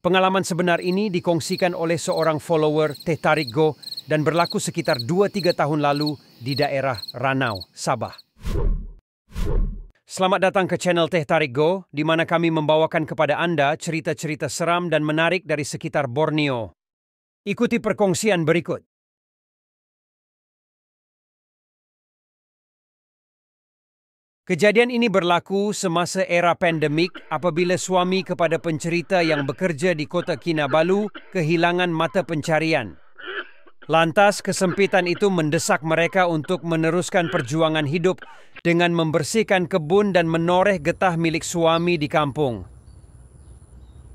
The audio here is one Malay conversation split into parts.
Pengalaman sebenar ini dikongsikan oleh seorang follower Teh Tarik Go dan berlaku sekitar 2-3 tahun lalu di daerah Ranau, Sabah. Selamat datang ke channel Teh Tarik Go, di mana kami membawakan kepada anda cerita-cerita seram dan menarik dari sekitar Borneo. Ikuti perkongsian berikut. Kejadian ini berlaku semasa era pandemik apabila suami kepada pencerita yang bekerja di kota Kinabalu kehilangan mata pencarian. Lantas kesempitan itu mendesak mereka untuk meneruskan perjuangan hidup dengan membersihkan kebun dan menoreh getah milik suami di kampung.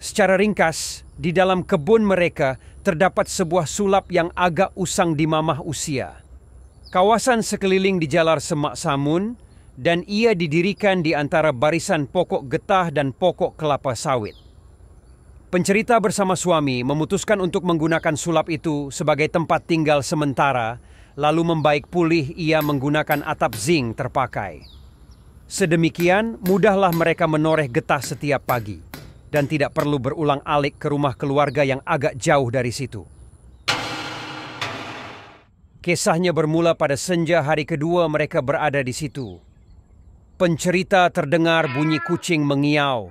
Secara ringkas, di dalam kebun mereka terdapat sebuah sulap yang agak usang di mamah usia. Kawasan sekeliling dijalar semak samun, dan ia didirikan di antara barisan pokok getah dan pokok kelapa sawit. Pencerita bersama suami memutuskan untuk menggunakan sulap itu sebagai tempat tinggal sementara, lalu membaik pulih ia menggunakan atap zinc terpakai. Sedemikian, mudahlah mereka menoreh getah setiap pagi dan tidak perlu berulang alik ke rumah keluarga yang agak jauh dari situ. Kisahnya bermula pada senja hari kedua mereka berada di situ, Pencerita terdengar bunyi kucing mengiau.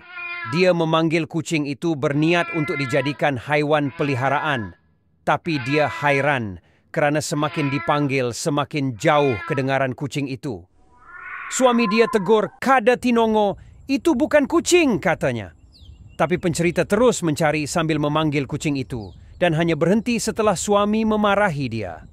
Dia memanggil kucing itu berniat untuk dijadikan haiwan peliharaan. Tapi dia hairan kerana semakin dipanggil, semakin jauh kedengaran kucing itu. Suami dia tegur, kada tinongo, itu bukan kucing katanya. Tapi pencerita terus mencari sambil memanggil kucing itu dan hanya berhenti setelah suami memarahi dia.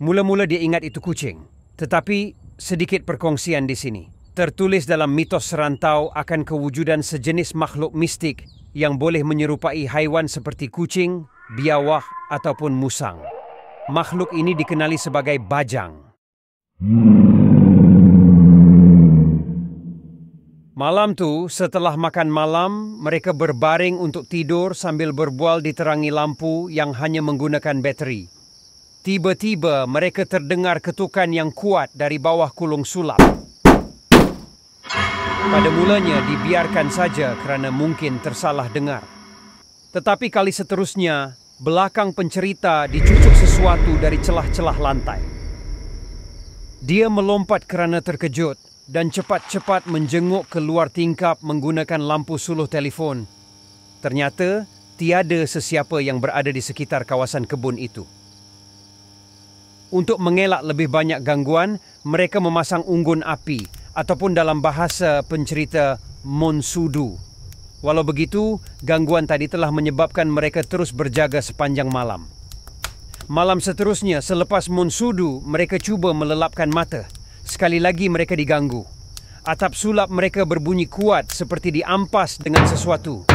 Mula-mula dia ingat itu kucing. Tetapi sedikit perkongsian di sini. Tertulis dalam mitos Serantau akan kewujudan sejenis makhluk mistik yang boleh menyerupai haiwan seperti kucing, biawak ataupun musang. Makhluk ini dikenali sebagai bajang. Malam tu, setelah makan malam, mereka berbaring untuk tidur sambil berbual diterangi lampu yang hanya menggunakan bateri. Tiba-tiba mereka terdengar ketukan yang kuat dari bawah kulung sulap. Pada mulanya dibiarkan saja kerana mungkin tersalah dengar. Tetapi kali seterusnya, belakang pencerita dicucuk sesuatu dari celah-celah lantai. Dia melompat kerana terkejut dan cepat-cepat menjenguk keluar tingkap menggunakan lampu suluh telefon. Ternyata tiada sesiapa yang berada di sekitar kawasan kebun itu. Untuk mengelak lebih banyak gangguan, mereka memasang unggun api ataupun dalam bahasa pencerita Monsudu. Walau begitu, gangguan tadi telah menyebabkan mereka terus berjaga sepanjang malam. Malam seterusnya, selepas Monsudu, mereka cuba melelapkan mata. Sekali lagi mereka diganggu. Atap sulap mereka berbunyi kuat seperti diampas dengan sesuatu.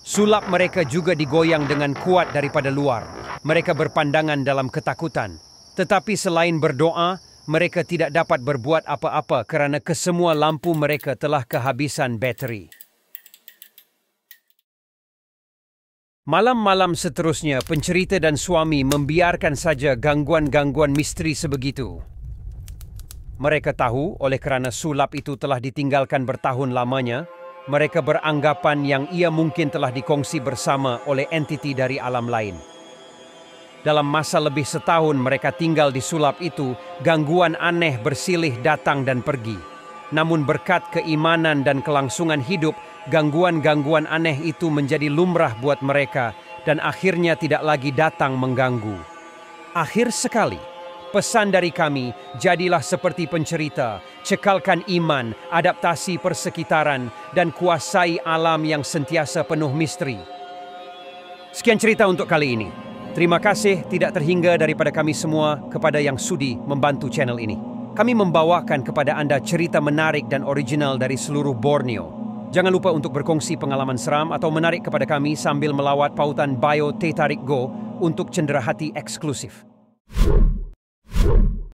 Sulap mereka juga digoyang dengan kuat daripada luar. Mereka berpandangan dalam ketakutan. Tetapi selain berdoa, mereka tidak dapat berbuat apa-apa kerana kesemua lampu mereka telah kehabisan bateri. Malam-malam seterusnya, pencerita dan suami membiarkan saja gangguan-gangguan misteri sebegitu. Mereka tahu oleh kerana sulap itu telah ditinggalkan bertahun lamanya, mereka beranggapan yang ia mungkin telah dikongsi bersama oleh entiti dari alam lain. Dalam masa lebih setahun mereka tinggal di sulap itu, gangguan aneh bersilih datang dan pergi. Namun berkat keimanan dan kelangsungan hidup, gangguan-gangguan aneh itu menjadi lumrah buat mereka dan akhirnya tidak lagi datang mengganggu. Akhir sekali, pesan dari kami, jadilah seperti pencerita, cekalkan iman, adaptasi persekitaran, dan kuasai alam yang sentiasa penuh misteri. Sekian cerita untuk kali ini. Terima kasih tidak terhingga daripada kami semua kepada yang sudi membantu channel ini. Kami membawakan kepada anda cerita menarik dan original dari seluruh Borneo. Jangan lupa untuk berkongsi pengalaman seram atau menarik kepada kami sambil melawat pautan Bio Tetarik Go untuk cenderahati eksklusif. Bro.